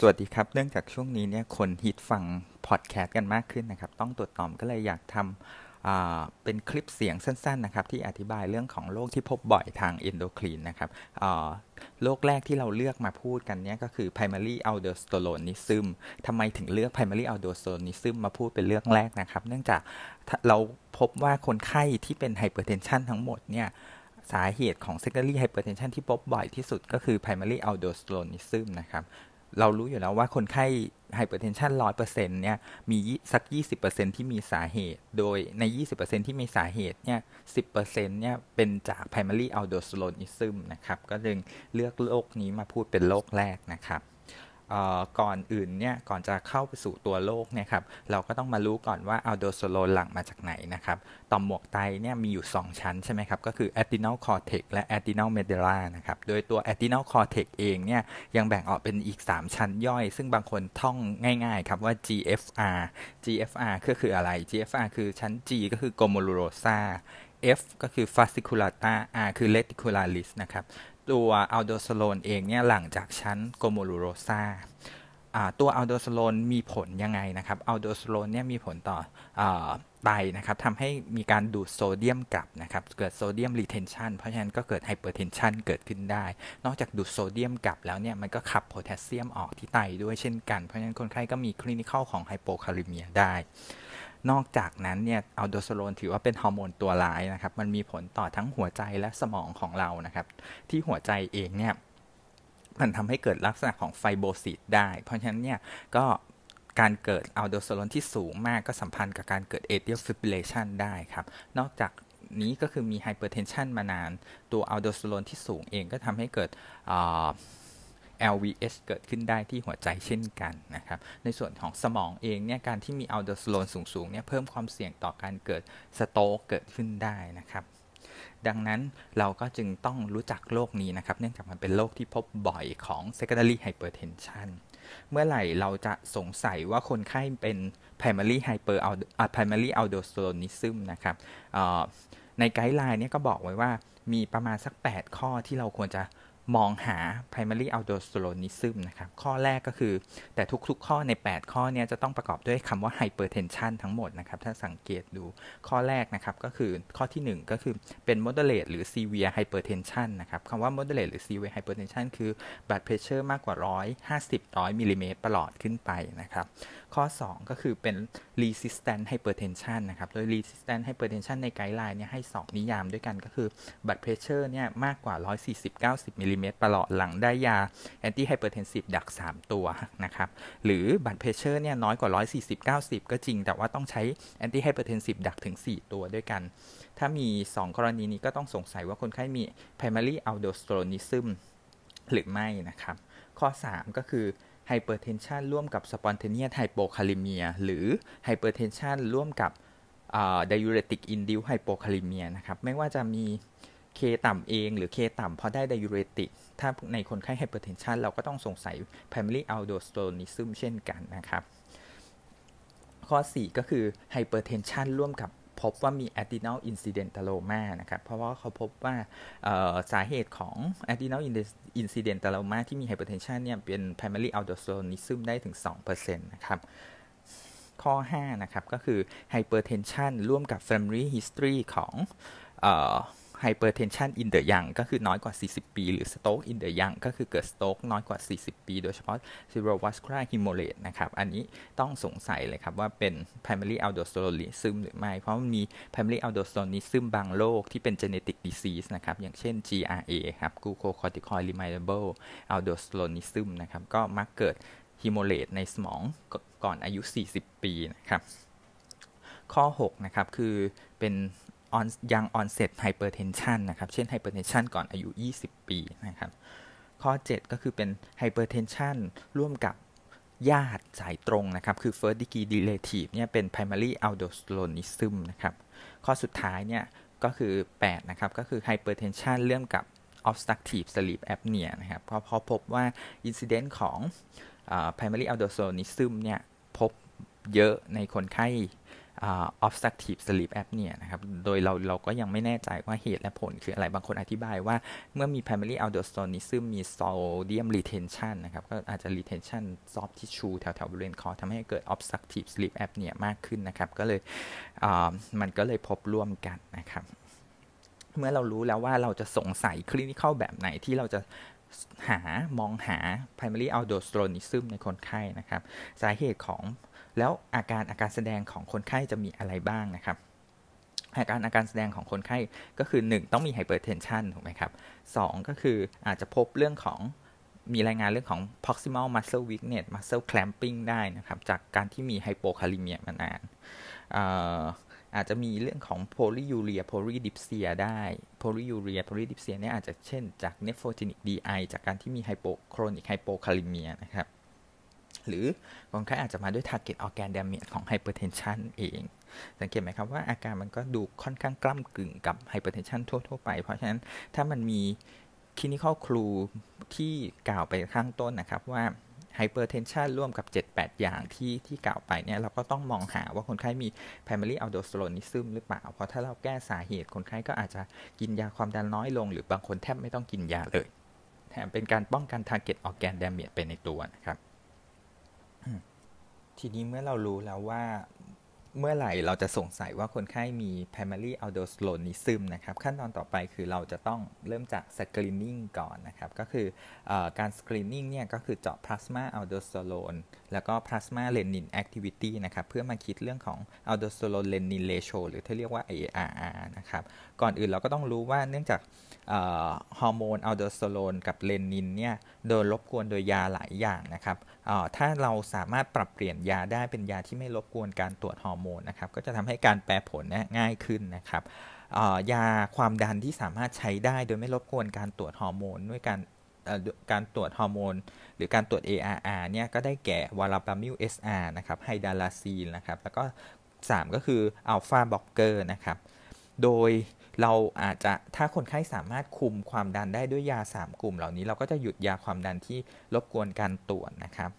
สวัสดีครับ เนื่องจากช่วงนี้เนี่ยคนฮิตฟังพอดแคสต์กันมากขึ้นนะครับ ต้องตรวจตอมก็เลยอยากทำเป็นคลิปเสียงสั้น ๆ นะครับ ที่อธิบายเรื่องของโรคที่พบบ่อยทางเอนโดคลีนนะครับโรคแรกที่เราเลือกมาพูดกันเนี่ย ก็คือ primary aldosteronism ทำไมถึงเลือก primary aldosteronism มาพูดเป็นเรื่องแรกนะครับ เนื่องจากเราพบว่าคนไข้ที่เป็นไฮเปอร์เทนชันทั้งหมดเนี่ย สาเหตุของ secondary hypertension ที่พบบ่อยที่สุดก็คือ primary aldosteronism นะครับเรารู้อยู่แล้วว่าคนไข้ไฮเปอร์เทนชันร้อยเปอร์เซ็นต์เนี่ยมีสักยี่สิบเปอร์เซ็นที่มีสาเหตุ โดยในยี่สิบเปอร์เซ็นที่มีสาเหตุเนี่ยสิบเปอร์เซ็นต์เนี่ยเป็นจาก primary a l d o s t e r นิซึมนะครับก็เลยเลือกโรคนี้มาพูดเป็นโรคแรกนะครับก่อนอื่นเนี่ย ก่อนจะเข้าไปสู่ตัวโลกเนี่ยครับ เราก็ต้องมารู้ก่อนว่าอัลโดโซโลนหลั่งมาจากไหนนะครับ ต่อมหมวกไตเนี่ยมีอยู่ 2 ชั้นใช่ไหมครับ ก็คือ adrenal cortex และ adrenal medulla นะครับ โดยตัว adrenal cortex เองเนี่ยยังแบ่งออกเป็นอีก 3 ชั้นย่อย ซึ่งบางคนท่องง่าย ๆครับว่า GFR GFR ก็คืออะไร GFR คือชั้น G ก็คือ glomerulosa F ก็คือ fasciculata R คือ reticularis นะครับตัวอัลโดสโลนเองเนี่ยหลังจากชั้นโกโมลูโรซาตัวอัลโดสโลนมีผลยังไงนะครับอัลโดสโลนเนี่ยมีผลต่ออไตนะครับทำให้มีการดูดโซเดียมกลับนะครับ เกิดโซเดียมรีเทนชันเพราะฉะนั้นก็เกิดไฮเปอร์เทนชันเกิดขึ้นได้ นอกจากดูดโซเดียมกลับแล้วเนี่ยมันก็ขับโพแทสเซียมออกที่ไตด้วยเช่นกัน เพราะฉะนั้นคนไข้ก็มีคลินิคอลของไฮโปคาลิเมียได้นอกจากนั้นเนี่ยอัลโดโซโลนถือว่าเป็นฮอร์โมนตัวร้ายนะครับ มันมีผลต่อทั้งหัวใจและสมองของเรานะครับ ที่หัวใจเองเนี่ย มันทำให้เกิดลักษณะของไฟโบซิตได้ เพราะฉะนั้นเนี่ยก็การเกิดอัลโดโซโลนที่สูงมากก็สัมพันธ์กับการเกิดเอเทียอฟิบเลชันได้ครับ นอกจากนี้ก็คือมีไฮเปอร์เทนชันมานาน ตัวอัลโดโซโลนที่สูงเองก็ทำให้เกิด LVS เกิดขึ้นได้ที่หัวใจเช่นกันนะครับ ในส่วนของสมองเองเนี่ยการที่มีอัลโดสโลนสูงๆเนี่ยเพิ่มความเสี่ยงต่อการเกิดสโตกเกิดขึ้นได้นะครับ ดังนั้นเราก็จึงต้องรู้จักโรคนี้นะครับ เนื่องจากมันเป็นโรคที่พบบ่อยของ secondary hypertension เมื่อไหร่เราจะสงสัยว่าคนไข้เป็น primary hyper primary aldosteronism นะครับในไกด์ไลน์เนี่ยก็บอกไว้ว่ามีประมาณสัก 8 ข้อที่เราควรจะมองหา primary aldosteronism นะครับข้อแรกก็คือแต่ทุกๆข้อใน 8 ข้อเนี่ยจะต้องประกอบด้วยคำว่า hypertension ทั้งหมดนะครับถ้าสังเกตดูข้อแรกนะครับ ก็คือข้อที่ 1 ก็คือเป็น moderate หรือ severe hypertension นะครับคำว่า moderate หรือ severe hypertension คือ blood pressure มากกว่า 150 100มิลลิเมตรประหลอดขึ้นไปนะครับข้อ 2 ก็คือเป็น resistant hypertension นะครับ โดย resistant hypertension ในไกด์ไลน์เนี่ยให้ 2นิยามด้วยกันก็คือ blood pressure เนี่ยมากกว่า 140-90มิลลิเมตรประหลอดหลังได้ยา anti hypertensive ดัก 3 ตัวนะครับ หรือ blood pressure เนี่ยน้อยกว่า 140-90 ก็จริงแต่ว่าต้องใช้ anti hypertensive ดักถึง 4 ตัวด้วยกัน ถ้ามี 2 กรณีนี้ก็ต้องสงสัยว่าคนไข้มี primary aldosteronism หรือไม่นะครับ ข้อ 3 ก็คือไฮเปอร์เทนชันร่วมกับสปอนเทเนียไฮโปคาลิเมียหรือไฮเปอร์เทนชันร่วมกับดิยูเรติกอินดิวไฮโปคาลิเมียนะครับ ไม่ว่าจะมีเคต่ำเองหรือเคต่ำเพราะได้ไดยูเรติกถ้าในคนไข้ไฮเปอร์เทนชันเราก็ต้องสงสัย primary aldosteronism เช่นกันนะครับ ข้อ 4 ก็คือไฮเปอร์เทนชันร่วมกับพบว่ามี adrenal incidentaloma นะครับ เพราะว่าเขาพบว่าสาเหตุของ adrenal incidentaloma ที่มี hypertension เนี่ยเป็น primary aldosteronism ได้ถึง 2%นะครับ ข้อ 5 นะครับ ก็คือ hypertension ร่วมกับ family history ของ hypertension in the young ก็คือน้อยกว่า 40 ปี หรือ stroke in the young ก็คือเกิด stroke น้อยกว่า 40 ปี โดยเฉพาะ cerebrovascular hemorrhage นะครับอันนี้ต้องสงสัยเลยครับ ว่าเป็น primary aldosteronism หรือไม่ เพราะมันมี primary aldosteronism บางโรคที่เป็น genetic disease นะครับ อย่างเช่น GRA ครับ glucocorticoid remediable aldosteronism นะครับก็มักเกิด hemorrhage ในสมองก่อนอายุ 40 ปีนะครับข้อ 6 นะครับ คือเป็น on ยัง onset hypertension นะครับ เช่น hypertension ก่อนอายุ 20 ปีนะครับ ข้อ 7 ก็คือเป็น hypertension ร่วมกับญาติสายตรงนะครับ คือ first degree relative เนี่ยเป็น primary aldosteronism นะครับข้อสุดท้ายเนี่ยก็คือ8นะครับ ก็คือ hypertension เรื่องกับ obstructive sleep apnea นะครับเพราะพบว่า incident ของ primary aldosteronism เนี่ยพบเยอะในคนไข้ obstructive sleep a p ี่ยนะครับโดยเราเราก็ยังไม่แน่ใจว่าเหตุและผลคืออะไรบางคนอธิบายว่า เมื่อมี primary aldosteronism มี sodium retention นะครับ ก็อาจจะ retention soft tissue แถวแถวบริเวณคอทำให้เกิด obstructive sleep a p ี่ยมากขึ้นนะครับ ก็เลยมันก็เลยพบร่วมกันนะครับ เมื่อเรารู้แล้วว่าเราจะสงสัยคลินิคอลแบบไหนที่เราจะหามองหา primary aldosteronism ในคนไข้นะครับสาเหตุของแล้วอาการอาการแสดงของคนไข้จะมีอะไรบ้างนะครับ อาการอาการแสดงของคนไข้ก็คือ 1 ต้องมีไฮเปอร์เทนชันถูกไหมครับสก็คืออาจจะพบเรื่องของมีรายงานเรื่องของ proximal muscle weakness muscle clamping ได้นะครับ จากการที่มีไฮโปคาลิเมียมานานอาจจะมีเรื่องของ polyuria polydipsia ได้ polyuria polydipsia เนี่ยอาจจะเช่นจาก nephrogenic DI จากการที่มีไฮโปโครนิกไฮโปคาลิเมียนะครับหรือบางครั้งอาจจะมาด้วย target organ damage ของไฮเปอร์เทนชันเอง สังเกตไหมครับว่าอาการมันก็ดูค่อนข้างกล้ำกึ่งกับไฮเปอร์เทนชันทั่วๆ ไป เพราะฉะนั้นถ้ามันมี clinical clue ที่กล่าวไปข้างต้นนะครับว่าไฮเปอร์เทนชันร่วมกับ 7-8 อย่างที่ที่กล่าวไปเนี่ย เราก็ต้องมองหาว่าคนไข้มี primary aldosteronism หรือเปล่า เพราะถ้าเราแก้สาเหตุ คนไข้ก็อาจจะกินยาความดันน้อยลงหรือบางคนแทบไม่ต้องกินยาเลย แถมเป็นการป้องกัน target organ damage ไปในตัวนะครับทีนี้เมื่อเรารู้แล้วว่าเมื่อไหร่เราจะสงสัยว่าคนไข้มี primary aldosteronism นะครับขั้นตอนต่อไปคือเราจะต้องเริ่มจาก screening ก่อนนะครับก็คืออการ screening เนี่ยก็คือเจาะ plasma aldosterone แล้วก็ plasma renin activity นะครับเพื่อมาคิดเรื่องของ aldosterone renin ratio หรือที่เรียกว่า a r r นะครับก่อนอื่นเราก็ต้องรู้ว่าเนื่องจากฮอร์โมนอัลโดสเตอโรนกับเลนินเนี่ยโดนรบกวนโดยยาหลายอย่างนะครับถ้าเราสามารถปรับเปลี่ยนยาได้เป็นยาที่ไม่รบกวนการตรวจฮอร์โมนนะครับก็จะทำให้การแปรผลนะง่ายขึ้นนะครับยาความดันที่สามารถใช้ได้โดยไม่รบกวนการตรวจฮอร์โมน ด้วยการการตรวจฮอร์โมนหรือการตรวจ ARR เนี่ยก็ได้แก่วาลาปามิล SR นะครับไฮดาราซีนนะครับแล้วก็ 3 ก็คืออัลฟาบ็อกเกอร์นะครับโดยเราอาจจะถ้าคนไข้สามารถคุมความดันได้ด้วยยา 3 กลุ่มเหล่านี้เราก็จะหยุดยาความดันที่รบกวนการตรวจนะครับ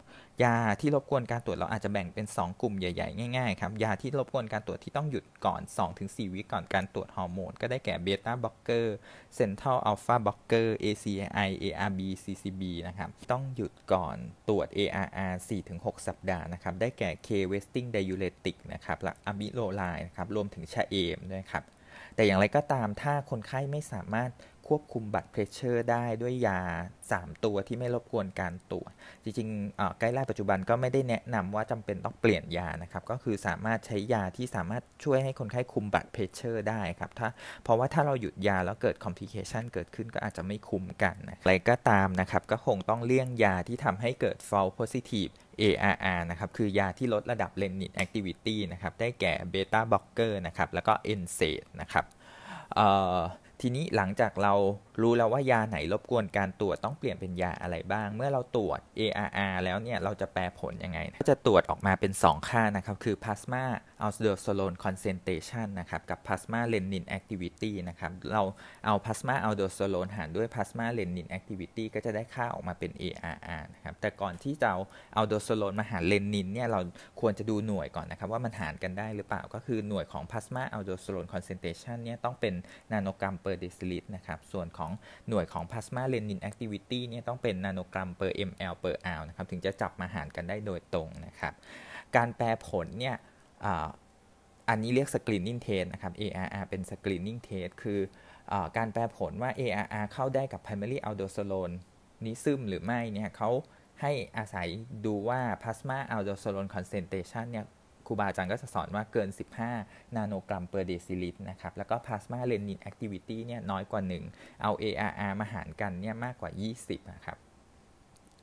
ยาที่รบกวนการตรวจเราอาจจะแบ่งเป็น 2 กลุ่มใหญ่ๆ ง่ายๆครับยาที่รบกวนการตรวจที่ต้องหยุดก่อน2-4วิก่อนการตรวจฮอร์โมนก็ได้แก่เบต้าบล็อกเกอร์เซนทรัลอัลฟาบล็อกเกอร์ ACI ARB CCB นะครับต้องหยุดก่อนตรวจ ARR 4-6 สัปดาห์นะครับ ได้แก่ K Westing Diuretic นะครับและอะมิโลไลน์นะครับรวมถึงชาเอมด้วยครับแต่อย่างไรก็ตามถ้าคนไข้ไม่สามารถควบคุมบัตรเพรสเชอร์ได้ด้วยยา 3 ตัวที่ไม่รบกวนการตรวจจริงๆ ใกล้ไล่์ปัจจุบันก็ไม่ได้แนะนำว่าจำเป็นต้องเปลี่ยนยานะครับ ก็คือสามารถใช้ยาที่สามารถช่วยให้คนไข้คุมบัตรเพรสเชอร์ได้ครับถ้าเพราะว่าถ้าเราหยุดยาแล้วเกิดคอมพลิเคชันเกิดขึ้นก็อาจจะไม่คุมกันอะไรก็ตามนะครับ ก็คงต้องเลี่ยงยาที่ทำให้เกิด false positive ARR นะครับคือยาที่ลดระดับ renin activity นะครับได้แก่เบตาบล็อกเกอร์นะครับแล้วก็ NSAID นะครับเอ่อทีนี้หลังจากเรารู้แล้วว่ายาไหนรบกวนการตรวจต้องเปลี่ยนเป็นยาอะไรบ้าง เมื่อเราตรวจ ARR แล้วเนี่ย เราจะแปลผลยังไงก็จะตรวจออกมาเป็น 2 ค่านะครับ คือ plasma aldosterone concentration นะครับกับ plasma น e n i n activity นะครับเราเอา plasma aldosterone หารด้วย plasma น e n i n activity ก็จะได้ค่าออกมาเป็น ARR นะครับแต่ก่อนที่จะเอา aldosterone มาหารเ e n i n เนี่ยเราควรจะดูหน่วยก่อนนะครับว่ามันหารกันได้หรือเปล่า ก็คือหน่วยของ plasma aldosterone concentration เนี่ยต้องเป็นนาโนกรัม per deciliter นะครับส่วนของหน่วยของ plasma น e n i n activity เนี่ยต้องเป็นนาโนกรัม per ml per hour นะครับถึงจะจับมาหารกันได้โดยตรงนะครับการแปลผลเนี่ยอันนี้เรียก screening test นะครับ ARR เป็น screening test คืออการแปลผลว่า ARR เข้าได้กับ primary aldosterone นิซึมหรือไม่เนี่ยเขาให้อาศัยดูว่า plasma aldosterone concentration เนี่ยครูบาอาจารย์ก็จะสอนว่าเกิน 15 นาโนกรัม per deciliter นะครับ แล้วก็ plasma renin activity เนี่ยน้อยกว่า1เอา ARR มาหารกันเนี่ยมากกว่า 20นะครับ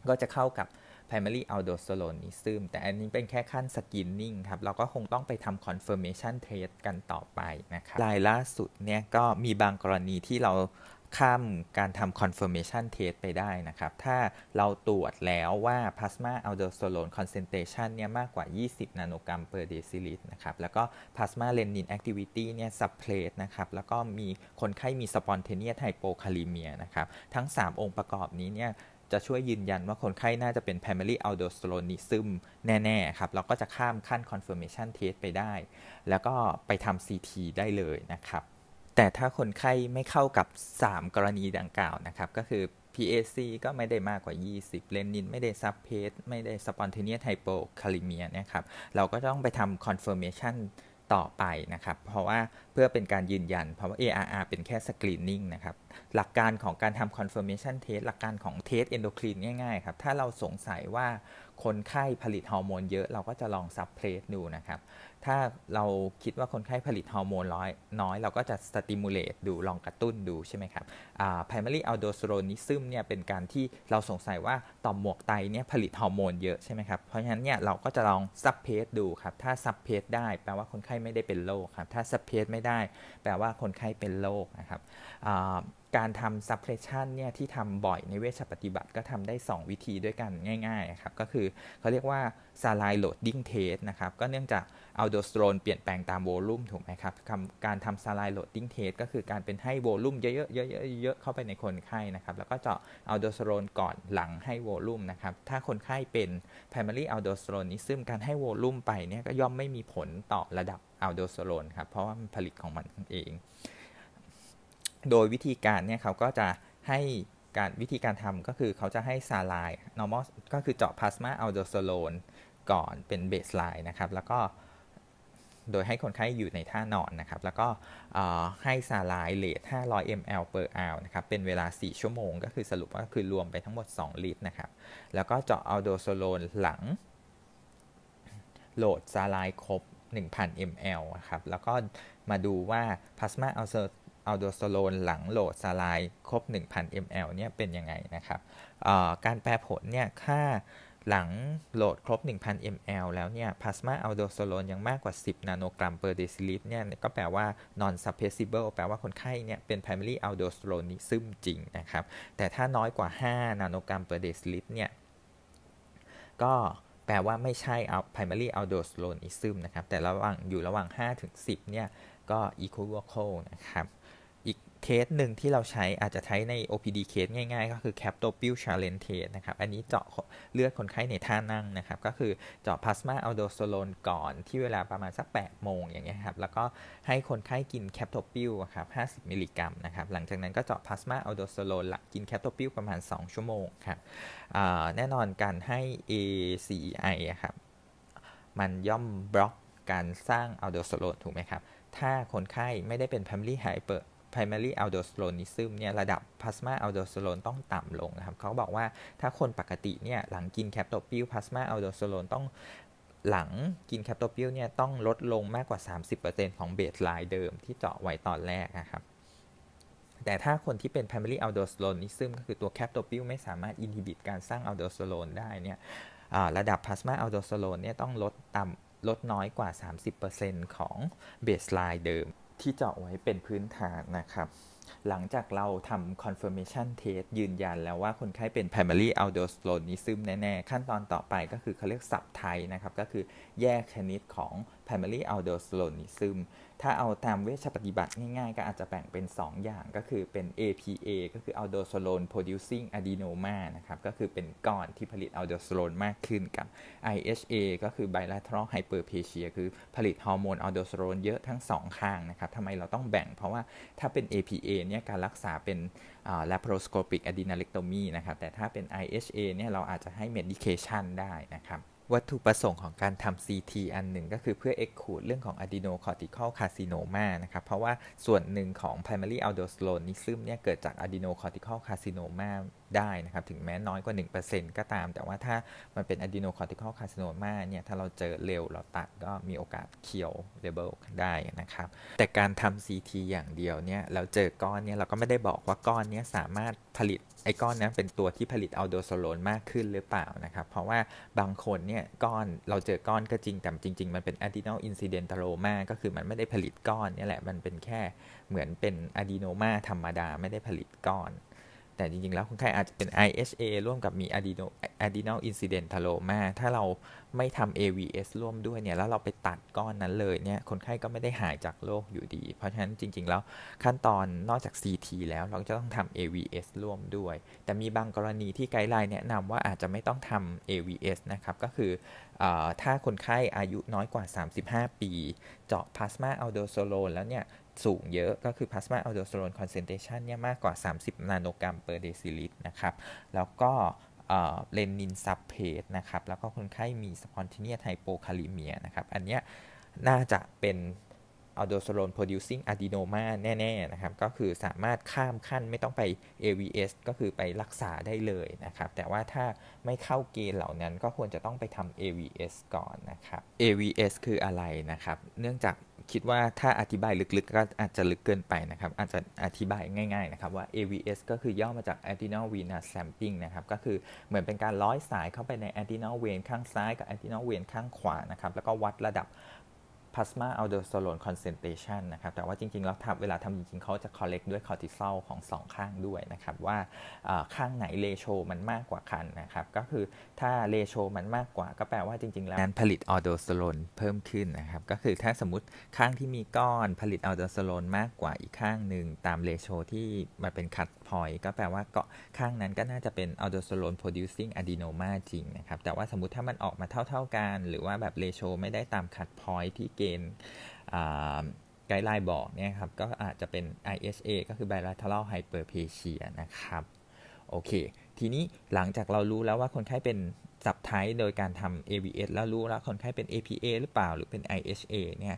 ก็จะเข้ากับ primary aldosteronism แต่อันนี้เป็นแค่ขั้น screening ครับ เราก็คงต้องไปทำ confirmation test กันต่อไปนะครับรายล่าสุดเนี่ยก็มีบางกรณีที่เรา ข้ามการทำ confirmation test ไปได้นะครับ ถ้าเราตรวจแล้วว่า plasma aldosterone concentration เนี่ย มากกว่า 20 นาโนกรัม per deciliter นะครับ แล้วก็ plasma renin activity เนี่ย suppressed นะครับ แล้วก็มีคนไข้มี spontaneous hypokalemia นะครับ ทั้ง 3 องค์ประกอบนี้เนี่ยจะช่วยยืนยันว่าคนไข้น่าจะเป็น primary aldosteronism แน่ๆ ครับ เราก็จะข้ามขั้น confirmation test ไปได้ แล้วก็ไปทำ CT ได้เลยนะครับ แต่ถ้าคนไข้ไม่เข้ากับ 3 กรณีดังกล่าวนะครับ ก็คือ PAC ก็ไม่ได้มากกว่า 20 เลนิน ไม่ได้ซับเพสไม่ได้ spontaneous h y p o k a l e m i a นะครับ เราก็ต้องไปทำ confirmation ต่อไปนะครับ เพราะว่าเพื่อเป็นการยืนยัน เพราะว่า ARR เป็นแค่ screening นะครับหลักการของการทำ confirmation test หลักการของ test endocrine ง่ายๆ ครับ ถ้าเราสงสัยว่าคนไข้ผลิตฮอร์โมนเยอะ เราก็จะลองซับเพ s สดูนะครับ ถ้าเราคิดว่าคนไข้ผลิตฮอร์โมนร้อยน้อย เราก็จะสติมูลเลตดู ลองกระตุ้นดูใช่ไหมครับ primary aldosteronism เนี่ย เป็นการที่เราสงสัยว่าต่อมหมวกไตเนี่ยผลิตฮอร์โมนเยอะใช่ไหมครับ เพราะฉะนั้นเนี่ยเราก็จะลองซับเพสดูครับ ถ้าซับเพสได้ แปลว่าคนไข้ไม่ได้เป็นโรคครับ ถ้าซับเพสไม่ได้ แปลว่าคนไข้เป็นโรคนะครับการทำ suppression เนี่ยที่ทำบ่อยในเวชปฏิบัติ ก็ทำได้ 2 วิธีด้วยกันง่ายๆครับก็คือเขาเรียกว่า saline loading test นะครับก็เนื่องจากอัลโดสเตอโรนเปลี่ยนแปลงตามโวลูมถูกไหมครับการทำ saline loading test ก็คือการเป็นให้โวลูมเยอะๆเยอะๆเข้าไปในคนไข้นะครับแล้วก็เจาะอัลโดสเตอโรนก่อนหลังให้โวลูมนะครับถ้าคนไข้เป็น primary a l d o s t e r o n ึ่งการให้โวลูมไปเนี่ยก็ย่อมไม่มีผลต่อระดับอัลโดสเตอโรนครับเพราะว่ามันผลิตของมันเองโดยวิธีการเนี่ยเขาก็จะให้การวิธีการทำก็คือเขาจะให้ซาลาย normal ก็คือเจาะพลาสมาอัลโดสโลน ก่อนเป็นเบสไลน์ นะครับ แล้วก็ โดยให้คนไข้อยู่ในท่านอน นะครับ แล้วก็ให้ซาลายเลท500 ml per hour นะครับเป็นเวลา 4 ชั่วโมงก็คือสรุปว่าคือรวมไปทั้งหมด 2 ลิตรนะครับ แล้วก็เจาะอัลโดโซโลน หลัง โหลดซาลายครบ1,000 ml ครับแล้วก็มาดูว่าพลาสมาอัลอัลโดโซโลนหลังโหลดสลายครบ 1,000 ml เนี่ยเป็นยังไงนะครับ การแปรผลเนี่ย ค่าหลังโหลดครบ 1,000 ml แล้วเนี่ยพลาสมาอัลโดโซโลนยังมากกว่า 10 นาโนกรัม per deciliter เนี่ย ก็แปลว่า non suppressible แปลว่าคนไข้เนี่ยเป็น primary aldosteronism จริงนะครับ แต่ถ้าน้อยกว่า 5นาโนกรัม per deciliter เนี่ย ก็แปลว่าไม่ใช่ primary aldosteronism นะครับ แต่ระหว่างอยู่ระหว่าง 5 ถึง 10เนี่ย ก็ equivocal นะครับเคสหนึ่งที่เราใช้อาจจะใช้ใน OPD เคสง่ายๆ ก็คือ c a p t o p i l challenge test นะครับ อันนี้เจาะเลือดคนไข้ในท่านั่งนะครับ ก็คือเจาะ plasma aldosterone ก่อนที่เวลาประมาณสัก 8 โมงอย่างเงี้ยครับ แล้วก็ให้คนไข้กิน c a p t o p i l ครับ50 มิลลิกรัมนะครับ หลังจากนั้นก็เจาะ plasma aldosterone หลักกิน c a p t o p i l ประมาณ 2 ชั่วโมงครับแน่นอนการให้ ACI ครับ มันย่อมบล็อกการสร้างอัลโดสโลนถูกไหมครับ ถ้าคนไข้ไม่ได้เป็น Family Hyper primary aldosteronism เนี่ยระดับ plasma aldosterone ต้องต่ำลงนะครับเขาบอกว่าถ้าคนปกติเนี่ยหลังกินแคปโตปิล plasma aldosterone ต้องหลังกินแคปโตปิลเนี่ยต้องลดลงมากกว่า 30%ของเบสไลน์เดิม ที่เจาะไว้ตอนแรกนะครับแต่ถ้าคนที่เป็น primary aldosteronism ก็คือตัวแคปโตปิลไม่สามารถ i n h i b i t การสร้าง aldosterone ได้เนี่ยระดับ plasma aldosterone เนี่ยต้องลดต่ำลดน้อยกว่า 30%ของเบสไลน์เดิมที่เจาะไว้เป็นพื้นฐานนะครับ หลังจากเราทำ confirmation test ยืนยันแล้วว่าคนไข้เป็น primary aldosteronism แน่ ๆ ขั้นตอนต่อไปก็คือเขาเรียกสับไทยนะครับ ก็คือแยกชนิดของ primary aldosteronism ถ้าเอาตามเวชปฏิบัติง่ายๆก็อาจจะแบ่งเป็น 2 อย่างก็คือเป็น APA ก็คือ aldosterone producing adenoma นะครับ ก็คือเป็นก้อนที่ผลิต aldosterone มากขึ้นกับ IHA ก็คือ bilateral hyperplasia คือผลิตฮอร์โมน aldosterone เยอะทั้ง2ข้างนะครับทำไมเราต้องแบ่งเพราะว่าถ้าเป็น APA เนี่ยการรักษาเป็น laparoscopic a d e n l e c t o m y นะครับ แต่ถ้าเป็น IHA เนี่ยเราอาจจะให้ medication ได้นะครับวัตถุประสงค์ของการทำ CT อันหนึ่งก็คือเพื่อ exclude เรื่องของ adenocortical carcinoma นะครับ เพราะว่าส่วนหนึ่งของ primary aldosteronism เนี่ยเกิดจาก adenocortical carcinoma ได้นะครับถึงแม้น้อยกว่า 1%ก็ตาม แต่ว่าถ้ามันเป็นอะดีโนคอร์ติคอลคาซิโนมาเนี่ยถ้าเราเจอเร็วเราตัดก็มีโอกาสเคียวเลเบลได้นะครับ แต่การทำ CT อย่างเดียวเนี่ยเราเจอก้อนเนี่ยเราก็ไม่ได้บอกว่าก้อนเนี่ยสามารถผลิตไอ้ก้อนนั้นเป็นตัวที่ผลิตอัลโดโซโลนมากขึ้นหรือเปล่านะครับเพราะว่าบางคนเนี่ยก้อนเราเจอก้อนก็จริง แต่จริงๆ มันเป็นอะดีโนอินซิเดนตโ l มาก็คือมันไม่ได้ผลิตก้อนนี่แหละมันเป็นแค่เหมือนเป็นอะดีโนมาธรรมดาไม่ได้ผลิตก้อนแต่จริง ๆ แล้ว คนไข้อาจจะเป็น ISA ร่วมกับมี adeno a d l incident thaloma ถ้าเราไม่ทำ AVS ร่วมด้วยเนี่ยแล้วเราไปตัดก้อนนั้นเลยเนี่ยคนไข้ก็ไม่ได้หายจากโรคอยู่ดี เพราะฉะนั้นจริง ๆ แล้ว ขั้นตอนนอกจาก CT แล้วเราจะต้องทำ AVS ร่วมด้วย แต่มีบางกรณีที่ไกด์ไลน์แนะนำว่าอาจจะไม่ต้องทำ AVS นะครับก็คืออถ้าคนไข้อายุน้อยกว่า 35 ปี เจาะพลาสมาอัลโดโซโลนแล้วเนี่ยสูงเยอะก็คือ plasma aldosterone concentration เนี่ยมากกว่า 30 นาโนกรัม per deciliter นะครับแล้วก็เลนินซับเพตนะครับแล้วก็คนไข้มีสปอนเทเนียไฮโปคาลิเมียนะครับอันเนี้ยน่าจะเป็นอัลโดสโลน producing adenoma แน่ๆนะครับก็คือสามารถข้ามขั้นไม่ต้องไป AVS ก็คือไปรักษาได้เลยนะครับแต่ว่าถ้าไม่เข้าเกณฑ์เหล่านั้นก็ควรจะต้องไปทำ AVS ก่อนนะครับ AVS คืออะไรนะครับเนื่องจากคิดว่าถ้าอธิบายลึกๆก็อาจจะลึกเกินไปนะครับอาจจะอธิบายง่ายๆนะครับว่า AVS ก็คือย่อมาจาก adrenal v e n o s sampling นะครับก็คือเหมือนเป็นการร้อยสายเข้าไปใน adrenal vein ข้างซ้ายกับ adrenal vein ข้างขวานะครับแล้วก็วัดระดับ plasma aldosterone concentration นะครับแต่ว่าจริงๆแล้วเวลาทำจริงๆ เขาจะ collect ด้วย cortisol ของ 2 ข้างด้วยนะครับ ว่าข้างไหนเลโชมันมากกว่ากันนะครับ ก็คือถ้าเลโชมันมากกว่าก็แปลว่าจริงๆ แล้วนั้นผลิตออโดสเตอโรนเพิ่มขึ้นนะครับก็คือถ้าสมมติข้างที่มีก้อนผลิตออโดสเตอโรนมากกว่าอีกข้างหนึ่งตามเลโชที่มาเป็นคัดพอยก็แปลว่าเกาะข้างนั้นก็น่าจะเป็นออโดสเตอโรน producing adenoma จริงนะครับแต่ว่าสมมติถ้ามันออกมาเท่า ๆกัน หรือว่าแบบเลโชไม่ได้ตามคัดพอยที่เกณฑ์ไกด์ไลน์บอกเนี่ยครับก็อาจจะเป็น ISA ก็คือ bilateral hyperplasia นะครับโอเคทีนี้หลังจากเรารู้แล้วว่าคนไข้เป็นสับไทโดยการทำ ABS แล้วรู้แล้วคนไข้เป็น APA หรือเปล่าหรือเป็น IHA เนี่ย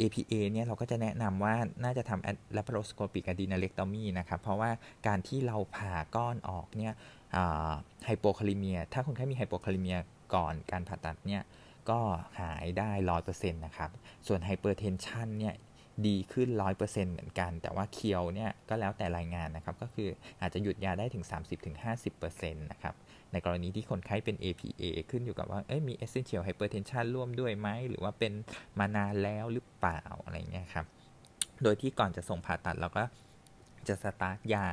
APA เนี่ยเราก็จะแนะนำว่าน่าจะทำ laparoscopic a d e n a l e c t o m y นะครับเพราะว่าการที่เราผ่าก้อนออกเนี่ยไฮโปคาลิเมีย ถ้าคนไข้มีไฮโปคาลิเมียก่อนการผ่าตัดเนี่ยก็หายได้ร้อยเปอร์เซ็นต์นะครับ ส่วนไฮเปอร์เทนชันเนี่ย ดีขึ้นร้อยเปอร์เซ็นต์เหมือนกัน แต่ว่าเคียวเนี่ย ก็แล้วแต่รายงานนะครับ ก็คืออาจจะหยุดยาได้ถึง 30-50%นะครับ ในกรณีที่คนไข้เป็น APA ขึ้นอยู่กับว่า เอ้ยมี essential hypertension ร่วมด้วยไหม หรือว่าเป็นมานานแล้วหรือเปล่า อะไรเงี้ยครับ โดยที่ก่อนจะส่งผ่าตัด เราก็จะสตาร์ทยา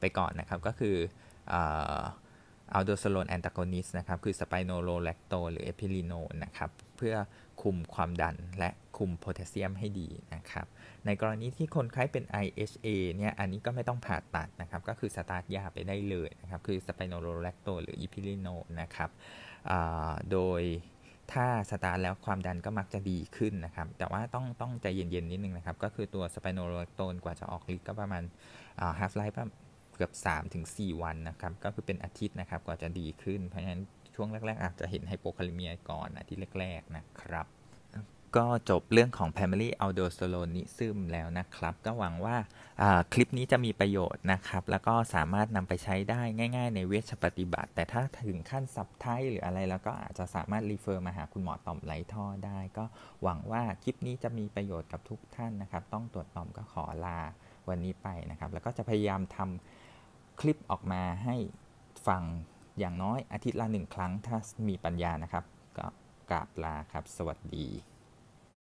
ไปก่อนนะครับก็คือออัลโดโซโลนแอนตากอนิสนะครับ คือสไปโนโลแลคโตหรือเอพิลิโนนะครับ เพื่อคุมความดันและคุมโพแทสเซียมให้ดีนะครับ ในกรณีที่คนไข้เป็น IHA เนี่ย อันนี้ก็ไม่ต้องผ่าตัดนะครับ ก็คือสตาร์ทยาไปได้เลยนะครับ คือสไปโนโลแลคโตหรืออีพิลิโนนะครับ โดยถ้าสตาร์แล้วความดันก็มักจะดีขึ้นนะครับ แต่ว่าต้องต้องใจเย็นๆนิดนึงนะครับ ก็คือตัวสไปโนโลแลคโตนกว่าจะออกฤทธิ์ก็ประมาณ half life กือบ3-4ถึงวันนะครับก็คือเป็นอาทิตย์นะครับกว่าจะดีขึ้นเพราะฉะนั้นช่วงแรก ๆ อาจจะเห็นไฮโปคาลิเมียก่อนอาทิตย์แรกๆนะครับ ก็จบเรื่องของ Primary Aldosteronism แล้วนะครับ ก็หวังว่าคลิปนี้จะมีประโยชน์นะครับ แล้วก็สามารถนำไปใช้ได้ง่ายๆในเวชปฏิบัติ แต่ถ้าถึงขั้นสับไทหรืออะไรแล้วก็อาจจะสามารถรีเฟอร์มาหาคุณหมอต่อมไหลท่อได้ ก็หวังว่าคลิปนี้จะมีประโยชน์กับทุกท่านนะครับ ต้องตรวจต่อมก็ขอลาวันนี้ไปนะครับแล้วก็จะพยายามทำคลิปออกมาให้ฟังอย่างน้อยอาทิตย์ละหนึ่งครั้ง ถ้ามีปัญญานะครับ ก็กราบลาครับสวัสดี